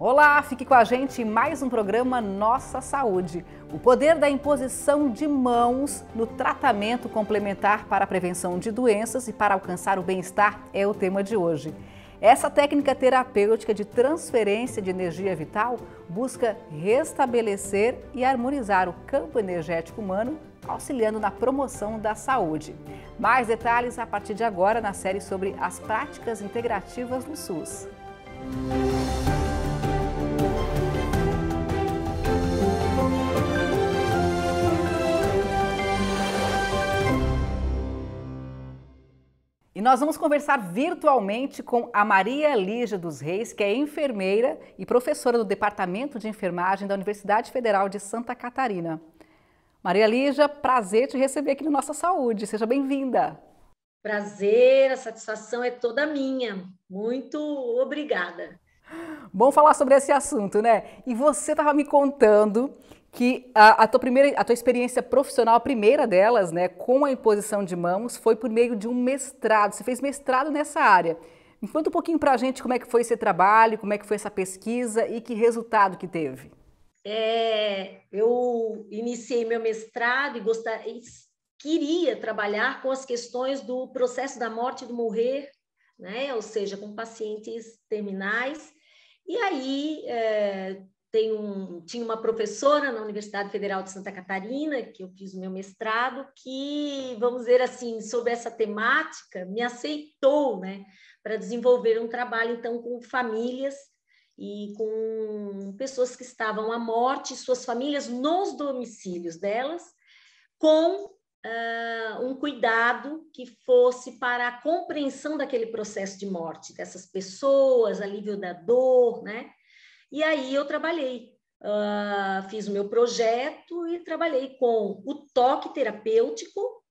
Olá, fique com a gente em mais um programa Nossa Saúde. O poder da imposição de mãos no tratamento complementar para a prevenção de doenças e para alcançar o bem-estar é o tema de hoje. Essa técnica terapêutica de transferência de energia vital busca restabelecer e harmonizar o campo energético humano, auxiliando na promoção da saúde. Mais detalhes a partir de agora na série sobre as práticas integrativas no SUS. Música E nós vamos conversar virtualmente com a Maria Lígia dos Reis, que é enfermeira e professora do Departamento de Enfermagem da Universidade Federal de Santa Catarina. Maria Lígia, prazer te receber aqui no Nossa Saúde. Seja bem-vinda. Prazer, a satisfação é toda minha. Muito obrigada. Bom falar sobre esse assunto, né? E você estava me contando que a, a, tua primeira, a tua experiência profissional, a primeira delas, né, com a imposição de mãos, foi por meio de um mestrado. Você fez mestrado nessa área. Me conta um pouquinho para a gente como é que foi esse trabalho, como é que foi essa pesquisa e que resultado que teve. É, eu iniciei meu mestrado e gostar, queria trabalhar com as questões do processo da morte e do morrer, né? ou seja, com pacientes terminais. E aí, é, um, tinha uma professora na Universidade Federal de Santa Catarina, que eu fiz o meu mestrado, que, vamos dizer assim, sobre essa temática, me aceitou né, para desenvolver um trabalho, então, com famílias e com pessoas que estavam à morte, suas famílias nos domicílios delas, com uh, um cuidado que fosse para a compreensão daquele processo de morte, dessas pessoas, alívio da dor, né? E aí eu trabalhei, uh, fiz o meu projeto e trabalhei com o toque terapêutico,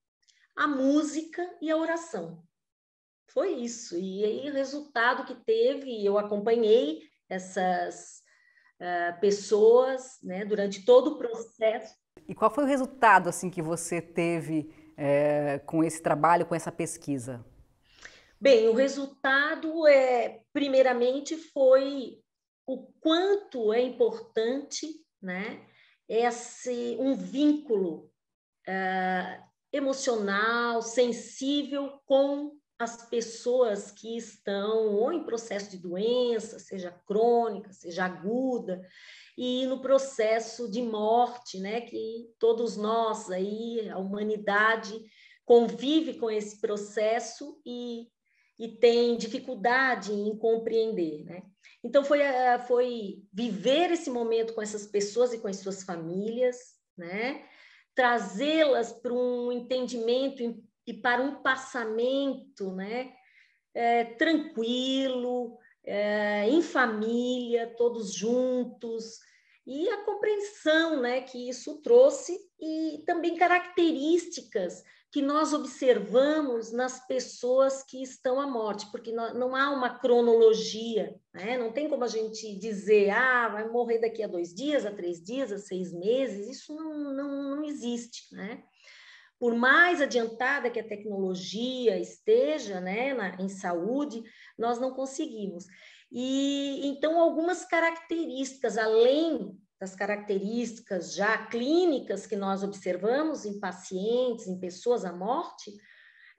a música e a oração. Foi isso. E aí o resultado que teve, eu acompanhei essas uh, pessoas né, durante todo o processo. E qual foi o resultado assim que você teve é, com esse trabalho, com essa pesquisa? Bem, o resultado é, primeiramente, foi o quanto é importante né, esse, um vínculo uh, emocional, sensível com as pessoas que estão ou em processo de doença, seja crônica, seja aguda, e no processo de morte, né, que todos nós aí, a humanidade convive com esse processo e e tem dificuldade em compreender, né? Então foi eh, foi viver esse momento com essas pessoas e com as suas famílias, né? Trazê-las para um entendimento e para um passamento, né? É, tranquilo, é, em família, todos juntos e a compreensão, né? Que isso trouxe e também características que nós observamos nas pessoas que estão à morte, porque não há uma cronologia, né? não tem como a gente dizer, ah, vai morrer daqui a dois dias, a três dias, a seis meses, isso não, não, não existe, né? Por mais adiantada que a tecnologia esteja né, na, em saúde, nós não conseguimos. E então algumas características além das características já clínicas que nós observamos em pacientes, em pessoas à morte,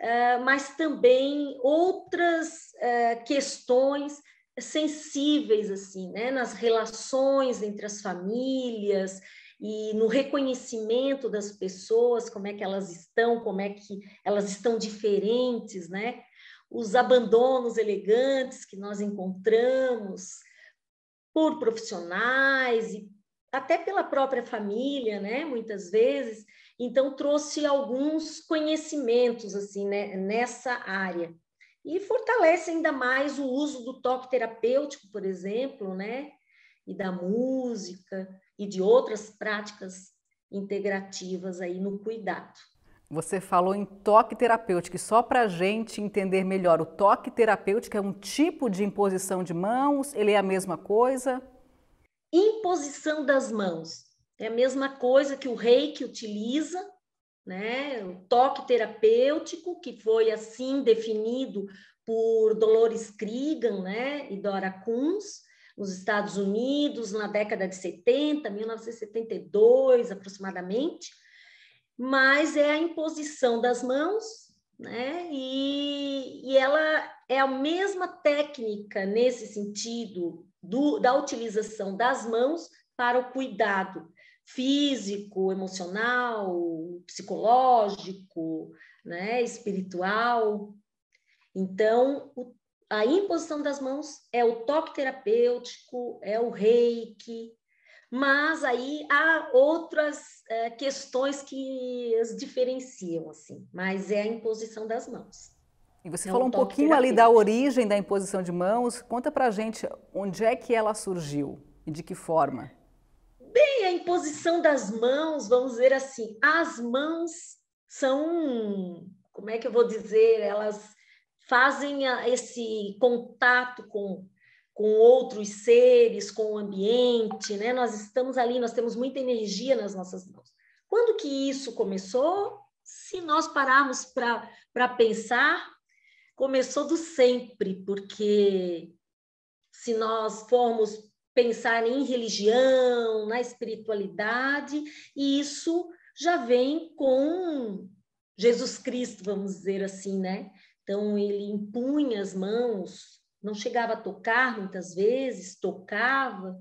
é, mas também outras é, questões sensíveis assim, né, nas relações entre as famílias e no reconhecimento das pessoas, como é que elas estão, como é que elas estão diferentes, né? Os abandonos elegantes que nós encontramos por profissionais e até pela própria família, né, muitas vezes. Então trouxe alguns conhecimentos assim, né, nessa área. E fortalece ainda mais o uso do toque terapêutico, por exemplo, né, e da música e de outras práticas integrativas aí no cuidado. Você falou em toque terapêutico, e só para a gente entender melhor, o toque terapêutico é um tipo de imposição de mãos? Ele é a mesma coisa? Imposição das mãos. É a mesma coisa que o rei que utiliza, né? O toque terapêutico, que foi assim definido por Dolores Krigan, né? E Dora Kunz, nos Estados Unidos, na década de 70, 1972 aproximadamente. Mas é a imposição das mãos, né? E, e ela é a mesma técnica nesse sentido do, da utilização das mãos para o cuidado físico, emocional, psicológico, né, espiritual. Então, o, a imposição das mãos é o toque terapêutico, é o reiki, mas aí há outras é, questões que as diferenciam, assim, mas é a imposição das mãos. E você é falou um, um pouquinho ali da origem da imposição de mãos. Conta pra gente onde é que ela surgiu e de que forma. Bem, a imposição das mãos, vamos dizer assim, as mãos são, como é que eu vou dizer, elas fazem esse contato com com outros seres, com o ambiente, né? Nós estamos ali, nós temos muita energia nas nossas mãos. Quando que isso começou? Se nós pararmos para pensar, começou do sempre, porque se nós formos pensar em religião, na espiritualidade, e isso já vem com Jesus Cristo, vamos dizer assim, né? Então ele impunha as mãos, não chegava a tocar muitas vezes, tocava,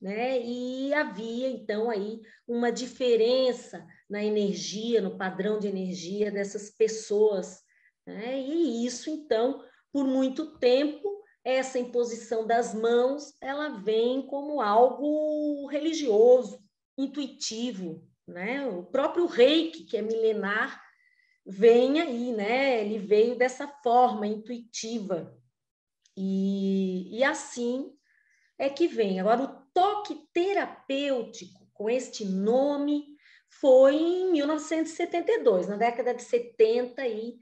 né? E havia então aí uma diferença na energia, no padrão de energia dessas pessoas né? E isso, então, por muito tempo, essa imposição das mãos, ela vem como algo religioso, intuitivo. Né? O próprio reiki, que é milenar, vem aí, né? ele veio dessa forma intuitiva. E, e assim é que vem. Agora, o toque terapêutico, com este nome, foi em 1972, na década de 70 aí,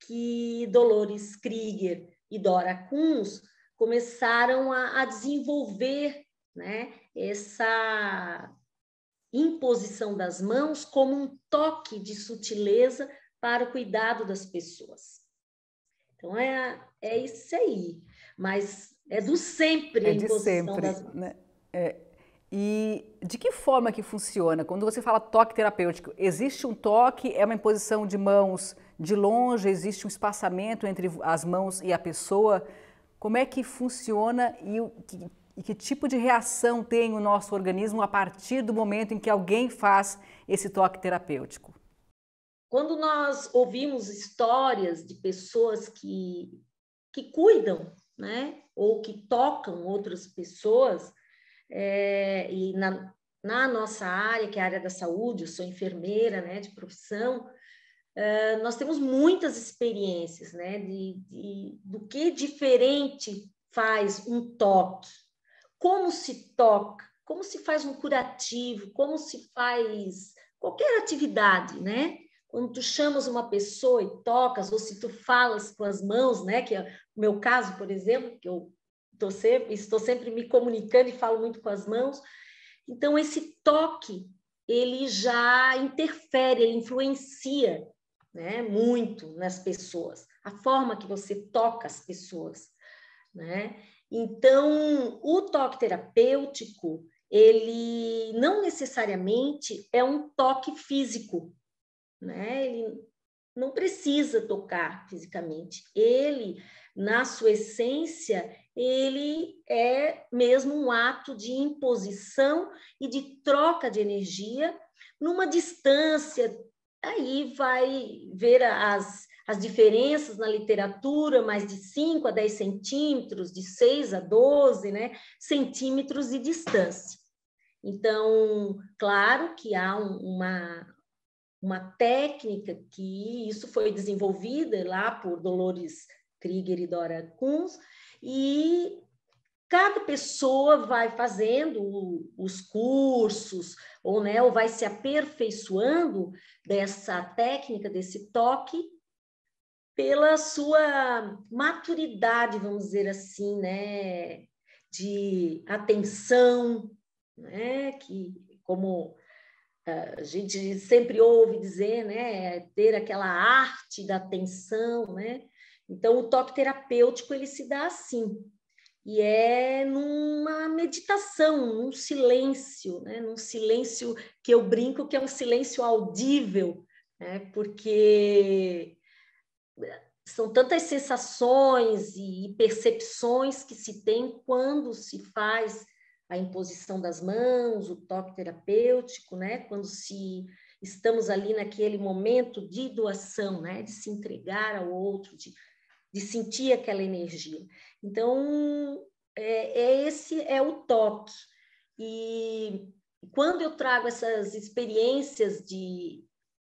que Dolores Krieger e Dora Kunz começaram a, a desenvolver né, essa imposição das mãos como um toque de sutileza para o cuidado das pessoas. Então é, é isso aí, mas é do sempre é a imposição sempre, das mãos. Né? É, e de que forma que funciona? Quando você fala toque terapêutico, existe um toque, é uma imposição de mãos de longe, existe um espaçamento entre as mãos e a pessoa? Como é que funciona e, que, e que tipo de reação tem o nosso organismo a partir do momento em que alguém faz esse toque terapêutico? Quando nós ouvimos histórias de pessoas que, que cuidam, né, ou que tocam outras pessoas, é, e na, na, nossa área, que é a área da saúde, eu sou enfermeira né, de profissão, é, nós temos muitas experiências né, de, de, do que diferente faz um toque, como se toca, como se faz um curativo, como se faz qualquer atividade, né? Quando tu chamas uma pessoa e tocas, ou se tu falas com as mãos, né? Que é o meu caso, por exemplo, que eu tô sempre, estou sempre me comunicando e falo muito com as mãos. Então, esse toque, ele já interfere, ele influencia né, muito nas pessoas, a forma que você toca as pessoas. Né? Então, o toque terapêutico, ele não necessariamente é um toque físico, né? Ele não precisa tocar fisicamente. Ele, na sua essência, ele é mesmo um ato de imposição e de troca de energia numa distância. Aí vai ver as, as diferenças na literatura, mais de 5 a 10 centímetros, de 6 a 12 né, centímetros de distância. Então, claro que há um, uma, uma técnica que isso foi desenvolvida lá por Dolores Krieger e Dora Kunz, e cada pessoa vai fazendo os cursos ou, né, ou vai se aperfeiçoando dessa técnica, desse toque, pela sua maturidade, vamos dizer assim, né, de atenção, né, que como a gente sempre ouve dizer, né, ter aquela arte da atenção, né? Então o toque terapêutico ele se dá assim. E é numa meditação, num silêncio, né? num silêncio que eu brinco que é um silêncio audível, né? porque eh, são tantas sensações e percepções que se tem quando se faz a imposição das mãos, o toque terapêutico, né? Quando se estamos ali naquele momento de doação, né? De se entregar ao outro, de, de sentir aquela energia. Então, é, é esse é o toque. E quando eu trago essas experiências de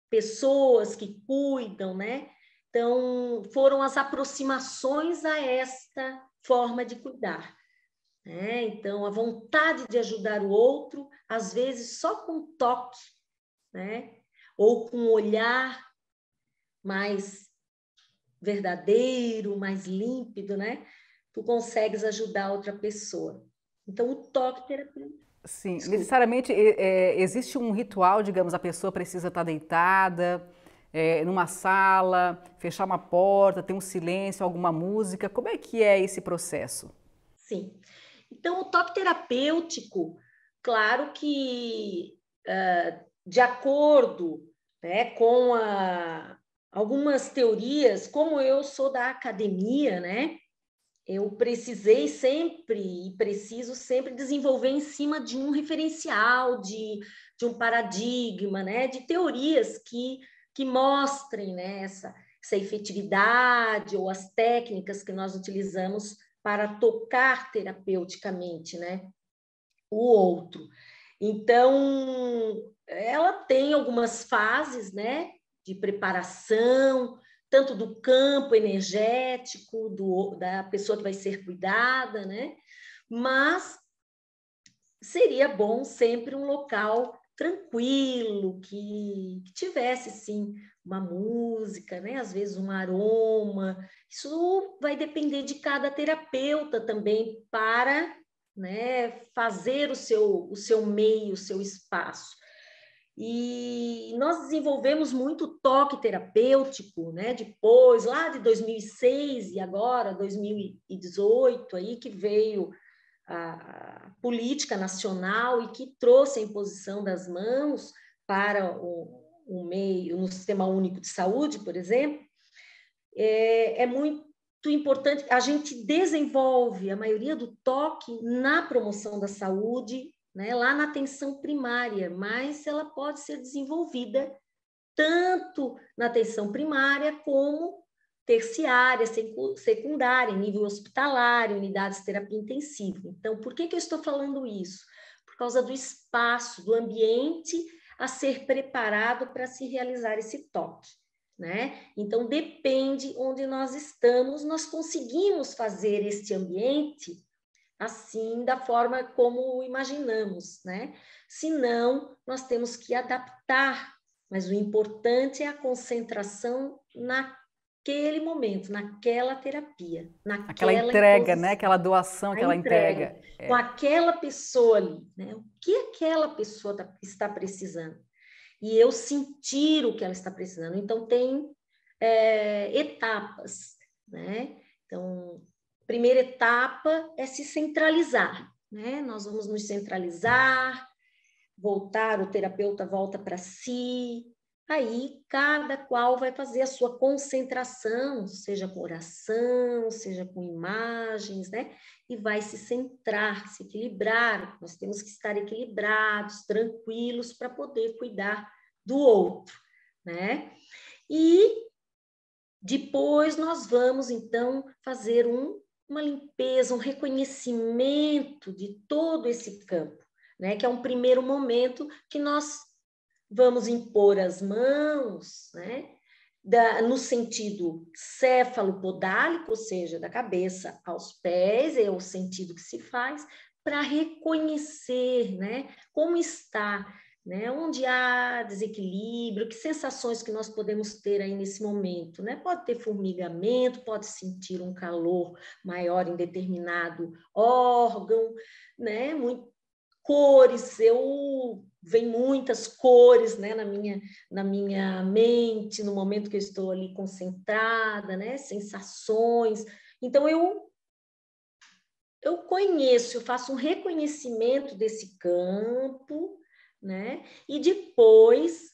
pessoas que cuidam, né? Então, foram as aproximações a esta forma de cuidar. É, então, a vontade de ajudar o outro, às vezes só com toque, né? ou com um olhar mais verdadeiro, mais límpido, né? tu consegues ajudar outra pessoa. Então, o toque terapia. Sim, Desculpa. necessariamente é, é, existe um ritual, digamos, a pessoa precisa estar deitada, é, numa sala, fechar uma porta, ter um silêncio, alguma música. Como é que é esse processo? Sim, então, o toque terapêutico, claro que eh, de acordo né, com a, algumas teorias, como eu sou da academia, né? Eu precisei sempre e preciso sempre desenvolver em cima de um referencial, de, de um paradigma, né? De teorias que, que mostrem né, essa, essa efetividade ou as técnicas que nós utilizamos para tocar terapeuticamente né, o outro. Então, ela tem algumas fases né, de preparação, tanto do campo energético, do, da pessoa que vai ser cuidada, né? mas seria bom sempre um local tranquilo, que, que, tivesse sim uma música, né? Às vezes um aroma isso vai depender de cada terapeuta também para né, fazer o seu, o seu meio, o seu espaço. E nós desenvolvemos muito toque terapêutico, né? Depois, lá de 2006 e agora 2018, aí que veio a política nacional e que trouxe a imposição das mãos para o, o meio no Sistema Único de Saúde, por exemplo é, é muito importante. A gente desenvolve a maioria do toque na promoção da saúde, né, lá na atenção primária, mas ela pode ser desenvolvida tanto na atenção primária como terciária, secundária, nível hospitalar, unidades de terapia intensiva. Então, por que, que eu estou falando isso? Por causa do espaço, do ambiente a ser preparado para se realizar esse toque né? Então depende onde nós estamos, nós conseguimos fazer este ambiente assim da forma como imaginamos, né? Se não, nós temos que adaptar, mas o importante é a concentração naquele momento, naquela terapia, naquela aquela entrega, né? Aquela doação, aquela entrega, entrega. É. com aquela pessoa ali, né? O que aquela pessoa tá, está precisando? e eu sentir o que ela está precisando. Então, tem é, etapas, né? Então, primeira etapa é se centralizar, né? Nós vamos nos centralizar, voltar, o terapeuta volta para si. Aí, cada qual vai fazer a sua concentração, seja com oração, seja com imagens, né? E vai se centrar, se equilibrar. Nós temos que estar equilibrados, tranquilos, para poder cuidar do outro, né? E depois nós vamos então fazer um, uma limpeza, um reconhecimento de todo esse campo, né? Que é um primeiro momento que nós vamos impor as mãos, né? Da, no sentido céfalo-podálico, ou seja, da cabeça aos pés, é o sentido que se faz, para reconhecer né, como está né? Onde há desequilíbrio, que sensações que nós podemos ter aí nesse momento, né? Pode ter formigamento, pode sentir um calor maior em determinado órgão, né? Muito, cores, eu vem muitas cores, né, na minha na minha mente, no momento que eu estou ali concentrada, né? Sensações. Então eu eu conheço, eu faço um reconhecimento desse campo né? E depois,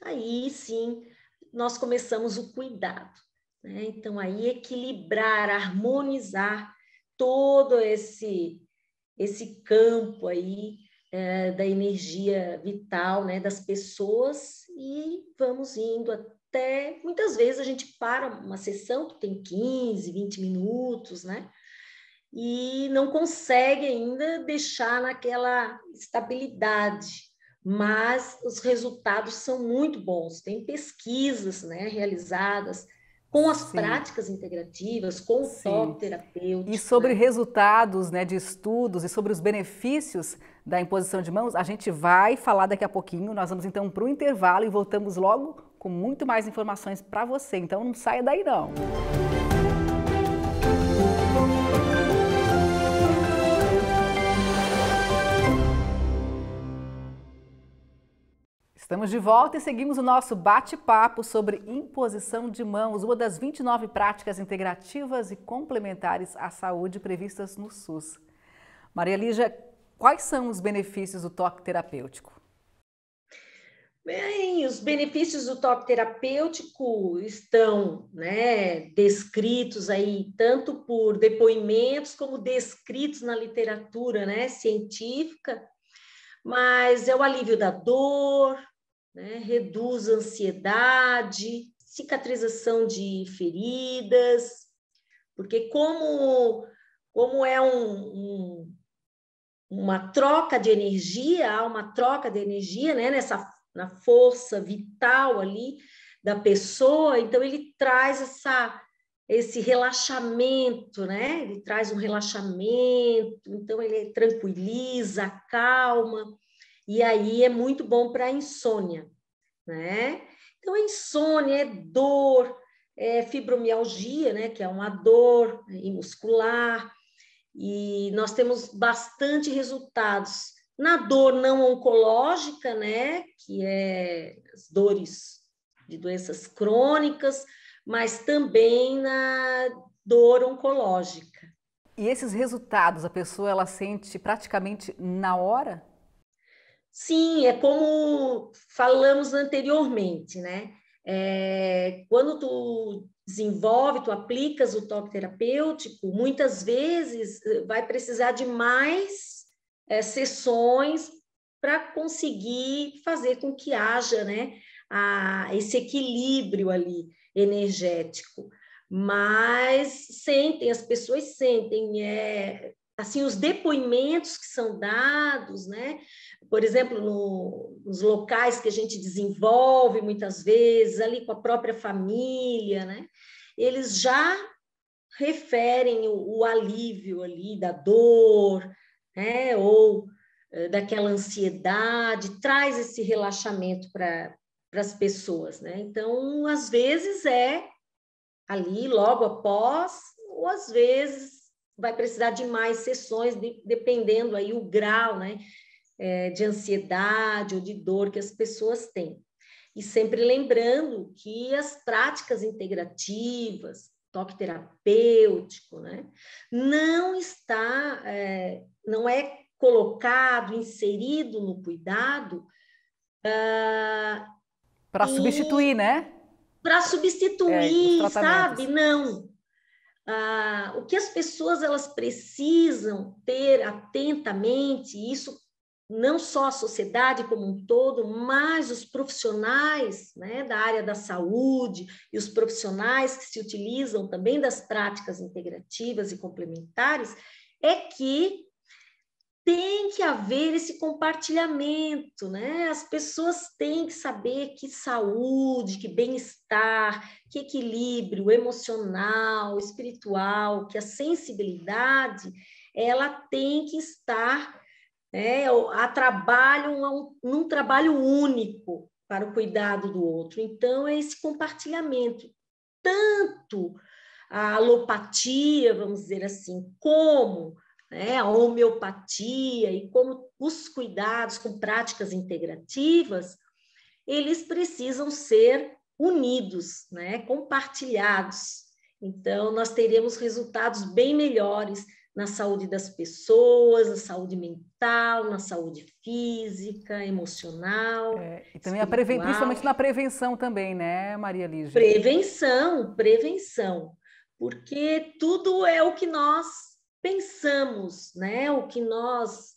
aí sim, nós começamos o cuidado. Né? Então, aí equilibrar, harmonizar todo esse esse campo aí é, da energia vital né, das pessoas e vamos indo até. Muitas vezes a gente para uma sessão que tem 15, 20 minutos, né? E não consegue ainda deixar naquela estabilidade, mas os resultados são muito bons. Tem pesquisas né, realizadas com as Sim. práticas integrativas, com o toque terapêutico. E sobre né? resultados né, de estudos e sobre os benefícios da imposição de mãos, a gente vai falar daqui a pouquinho. Nós vamos então para o intervalo e voltamos logo com muito mais informações para você. Então não saia daí não. Música Estamos de volta e seguimos o nosso bate-papo sobre imposição de mãos, uma das 29 práticas integrativas e complementares à saúde previstas no SUS. Maria Lígia, quais são os benefícios do toque terapêutico? Bem, os benefícios do toque terapêutico estão né, descritos aí tanto por depoimentos como descritos na literatura né, científica, mas é o alívio da dor, né? reduz ansiedade, cicatrização de feridas, porque como, como é um, um, uma troca de energia, há uma troca de energia né? nessa na força vital ali da pessoa, então ele traz essa esse relaxamento, né? Ele traz um relaxamento, então ele tranquiliza, calma. E aí é muito bom para insônia, né? Então, a insônia é dor, é fibromialgia, né? Que é uma dor muscular. E nós temos bastante resultados na dor não oncológica, né? Que é as dores de doenças crônicas, mas também na dor oncológica. E esses resultados a pessoa ela sente praticamente na hora? Sim, é como falamos anteriormente, né? É, quando tu desenvolve, tu aplicas o toque terapêutico, muitas vezes eh, vai precisar de mais é, sessões para conseguir fazer com que haja né, a, esse equilíbrio ali energético. Mas sentem, as pessoas sentem, é, assim os depoimentos que são dados, né? Por exemplo, no, nos locais que a gente desenvolve muitas vezes ali com a própria família, né? Eles já referem o, o alívio ali da dor, né? Ou eh, daquela ansiedade, traz esse relaxamento para as pessoas, né? Então, às vezes é ali logo após, ou às vezes vai precisar de mais sessões, de, dependendo aí o grau, né? É, de ansiedade ou de dor que as pessoas têm. E sempre lembrando que as práticas integrativas, toque terapêutico, né, não está, é, não é colocado, inserido no cuidado. Uh, ah, para substituir, né? Para substituir, é, sabe? Não, ah, o que as pessoas elas precisam ter atentamente, isso não só a sociedade como um todo, mas os profissionais né, da área da saúde e os profissionais que se utilizam também das práticas integrativas e complementares, é que tem que haver esse compartilhamento, né? As pessoas têm que saber que saúde, que bem-estar, que equilíbrio emocional, espiritual, que a sensibilidade, ela tem que estar né, a trabalho, num trabalho único para o cuidado do outro. Então, é esse compartilhamento. Tanto a alopatia, vamos dizer assim, como né, a homeopatia e como os cuidados com práticas integrativas, eles precisam ser unidos, né, compartilhados. Então, nós teremos resultados bem melhores na saúde das pessoas, na saúde mental, na saúde física, emocional. É, e também preven... principalmente na prevenção também, né, Maria Lígia? Prevenção, prevenção. Porque tudo é o que nós pensamos, né? O que nós,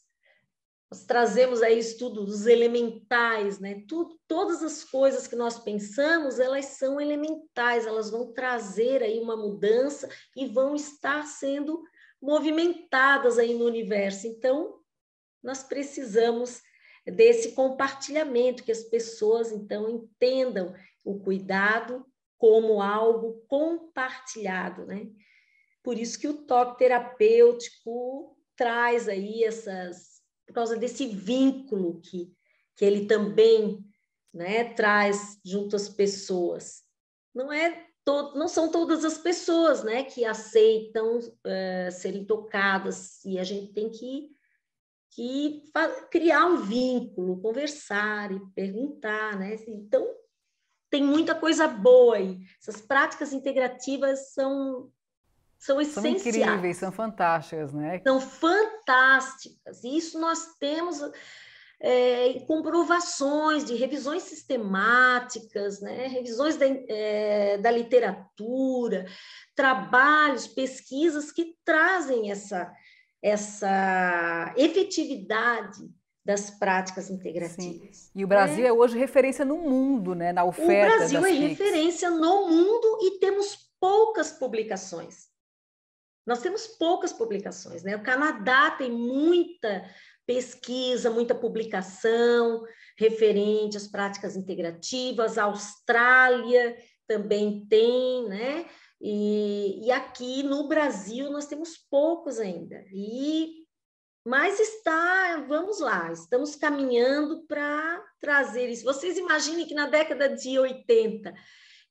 nós trazemos aí estudo dos elementais, né? Tudo, todas as coisas que nós pensamos, elas são elementais, elas vão trazer aí uma mudança e vão estar sendo movimentadas aí no universo. Então, nós precisamos desse compartilhamento que as pessoas então entendam o cuidado como algo compartilhado, né? Por isso que o toque terapêutico traz aí essas, por causa desse vínculo que, que ele também né, traz junto às pessoas. Não é todo, não são todas as pessoas né, que aceitam uh, serem tocadas e a gente tem que, que criar um vínculo, conversar e perguntar, né? Então tem muita coisa boa aí. Essas práticas integrativas são são essenciais. São incríveis, são fantásticas, né? São fantásticas. E isso nós temos é, comprovações de revisões sistemáticas, né? revisões da, é, da literatura, trabalhos, pesquisas que trazem essa, essa efetividade das práticas integrativas. Sim. E o Brasil é. é. hoje referência no mundo, né? na oferta. O Brasil é referência no mundo e temos poucas publicações. Nós temos poucas publicações, né? O Canadá tem muita pesquisa, muita publicação referente às práticas integrativas, a Austrália também tem, né? E, e aqui no Brasil nós temos poucos ainda. E mas está, vamos lá, estamos caminhando para trazer isso. Vocês imaginem que na década de 80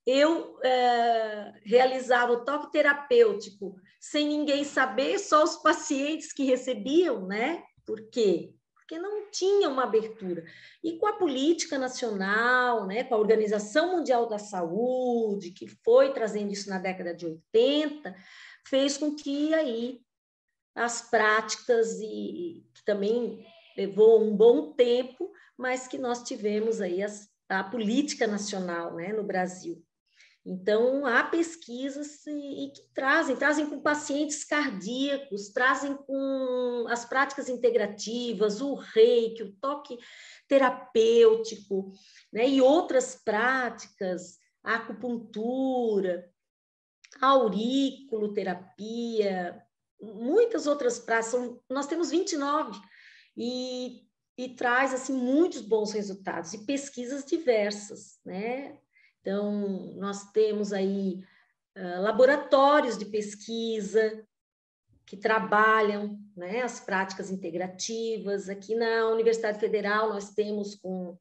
eu é, realizava o toque terapêutico sem ninguém saber, só os pacientes que recebiam, né? Por quê? Porque não tinha uma abertura. E com a política nacional, né, com a Organização Mundial da Saúde, que foi trazendo isso na década de 80, fez com que aí as práticas e que também levou um bom tempo, mas que nós tivemos aí as, a política nacional, né, no Brasil. Então, há pesquisas e, e que trazem, trazem com pacientes cardíacos, trazem com as práticas integrativas, o reiki, o toque terapêutico, né, e outras práticas, a acupuntura, auriculoterapia, muitas outras práticas. São, nós temos 29 e, e traz assim muitos bons resultados e pesquisas diversas, né? Então, nós temos aí uh, laboratórios de pesquisa que trabalham né, as práticas integrativas. Aqui na Universidade Federal, nós temos com,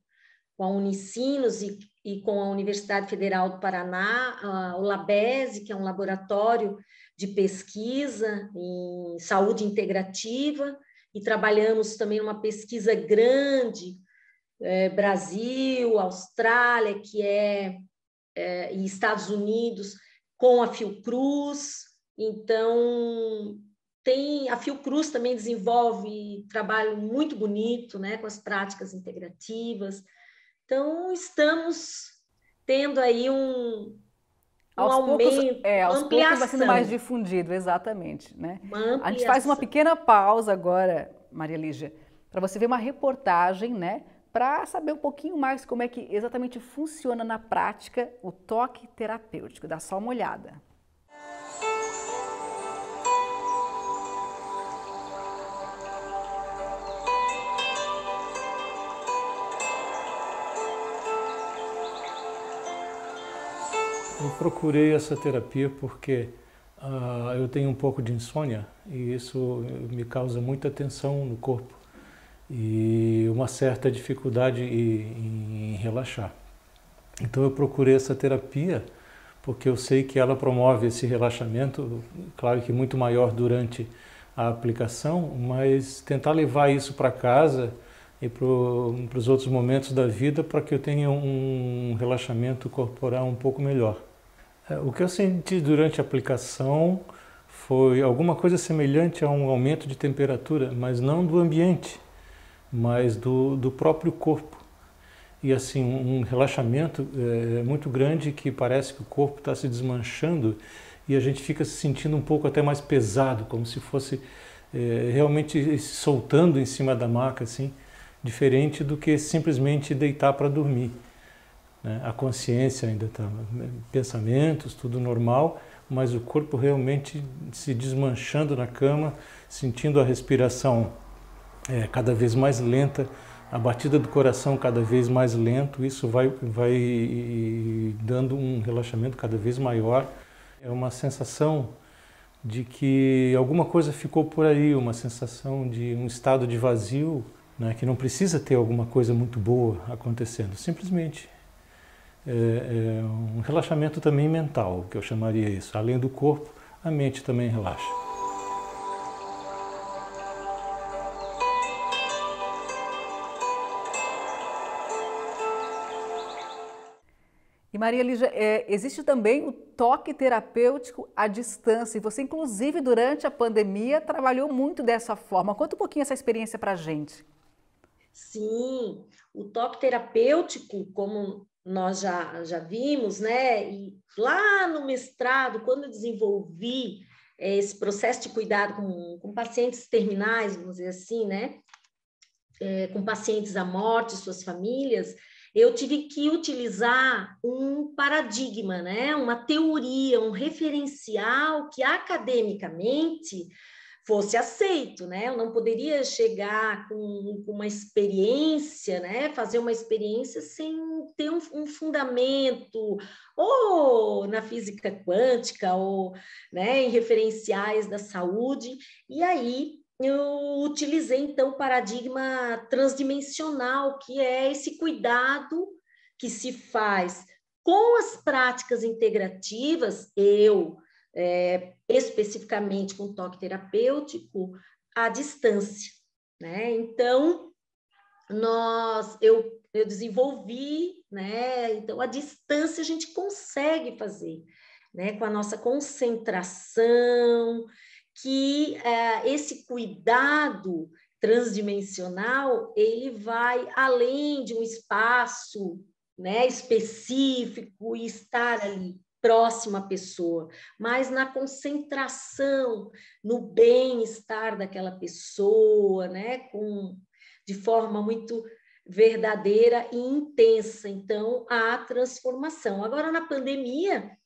com a Unicinos e, e com a Universidade Federal do Paraná, uh, o LABESE, que é um laboratório de pesquisa em saúde integrativa, e trabalhamos também uma pesquisa grande, eh, Brasil, Austrália, que é é, e Estados Unidos com a Fiocruz. Então, tem a Fiocruz também desenvolve trabalho muito bonito, né, com as práticas integrativas. Então, estamos tendo aí um, um aos aumento, poucos, é, aos ampliação. poucos vai sendo mais difundido, exatamente. Né? A gente faz uma pequena pausa agora, Maria Lígia, para você ver uma reportagem né, para saber um pouquinho mais como é que exatamente funciona na prática o toque terapêutico. Dá só uma olhada. Eu procurei essa terapia porque uh, eu tenho um pouco de insônia e isso me causa muita tensão no corpo e uma certa dificuldade em, relaxar. Então eu procurei essa terapia porque eu sei que ela promove esse relaxamento, claro que muito maior durante a aplicação, mas tentar levar isso para casa e para os outros momentos da vida para que eu tenha um relaxamento corporal um pouco melhor. É, o que eu senti durante a aplicação foi alguma coisa semelhante a um aumento de temperatura, mas não do ambiente, mas do, do próprio corpo. E assim, um relaxamento é, é, muito grande que parece que o corpo está se desmanchando e a gente fica se sentindo um pouco até mais pesado, como se fosse é, realmente se soltando em cima da maca, assim, diferente do que simplesmente deitar para dormir. Né? A consciência ainda está, né, pensamentos, tudo normal, mas o corpo realmente se desmanchando na cama, sentindo a respiração é, cada vez mais lenta, a batida do coração cada vez mais lento, isso vai, vai dando um relaxamento cada vez maior. É uma sensação de que alguma coisa ficou por aí, uma sensação de um estado de vazio, né, que não precisa ter alguma coisa muito boa acontecendo, simplesmente é, é um relaxamento também mental, que eu chamaria isso. Além do corpo, a mente também relaxa. Maria Lígia, é, existe também o toque terapêutico à distância. E você, inclusive, durante a pandemia, trabalhou muito dessa forma. Conta um pouquinho essa experiência para a gente. Sim, o toque terapêutico, como nós já, já vimos, né? E lá no mestrado, quando eu desenvolvi é, esse processo de cuidado com, com pacientes terminais, vamos dizer assim, né? É, com pacientes à morte, suas famílias, eu tive que utilizar um paradigma, né? uma teoria, um referencial que academicamente fosse aceito, né? Eu não poderia chegar com, com uma experiência, né? Fazer uma experiência sem ter um, um, fundamento, ou na física quântica, ou né, em referenciais da saúde. E aí eu utilizei então o paradigma transdimensional, que é esse cuidado que se faz com as práticas integrativas, eu é, especificamente com toque terapêutico, à distância. Né? Então, nós, eu, eu desenvolvi, né? então, à distância a gente consegue fazer, né? com a nossa concentração, que uh, esse cuidado transdimensional ele vai além de um espaço né, específico e estar ali próximo à pessoa, mas na concentração, no bem-estar daquela pessoa, né, com de forma muito verdadeira e intensa. Então, a transformação. Agora, na pandemia,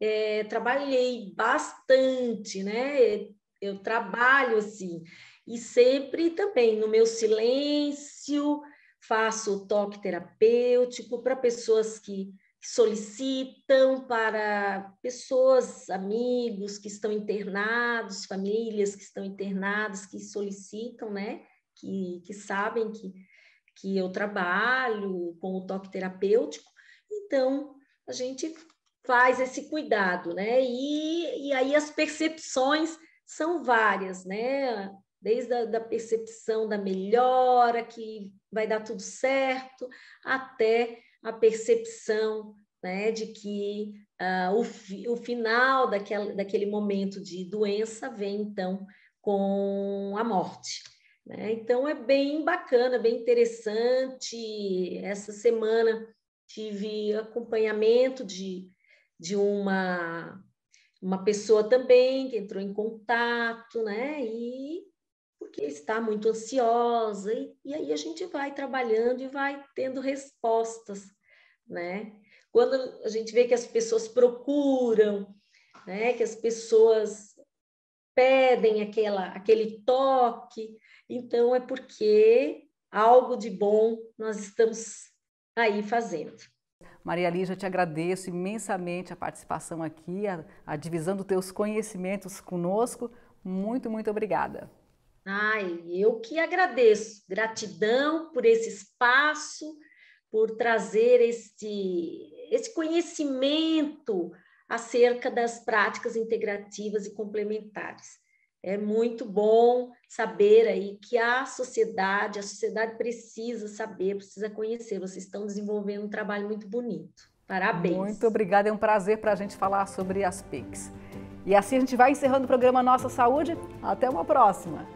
é, trabalhei bastante, né? Eu trabalho assim, e sempre também no meu silêncio, faço toque terapêutico para pessoas que solicitam, para pessoas, amigos que estão internados, famílias que estão internadas, que solicitam, né? Que, que sabem que, que eu trabalho com o toque terapêutico. Então, a gente faz esse cuidado, né? E, e aí as percepções são várias, né? Desde a da percepção da melhora, que vai dar tudo certo, até a percepção né, de que uh, o, fi, o final daquela, daquele momento de doença vem, então, com a morte. Né? Então, é bem bacana, bem interessante. Essa semana tive acompanhamento de de uma, uma pessoa também que entrou em contato, né? E porque está muito ansiosa, e, e aí a gente vai trabalhando e vai tendo respostas, né? Quando a gente vê que as pessoas procuram, né? Que as pessoas pedem aquela, aquele toque, então é porque algo de bom nós estamos aí fazendo. Maria Lígia, te agradeço imensamente a participação aqui, a, a divisão dos teus conhecimentos conosco. Muito, muito obrigada. Ai, eu que agradeço. Gratidão por esse espaço, por trazer esse, este conhecimento acerca das práticas integrativas e complementares. É muito bom saber aí que a sociedade, a sociedade precisa saber, precisa conhecer. Vocês estão desenvolvendo um trabalho muito bonito. Parabéns. Muito obrigada, é um prazer para a gente falar sobre as PICs. E assim a gente vai encerrando o programa Nossa Saúde. Até uma próxima.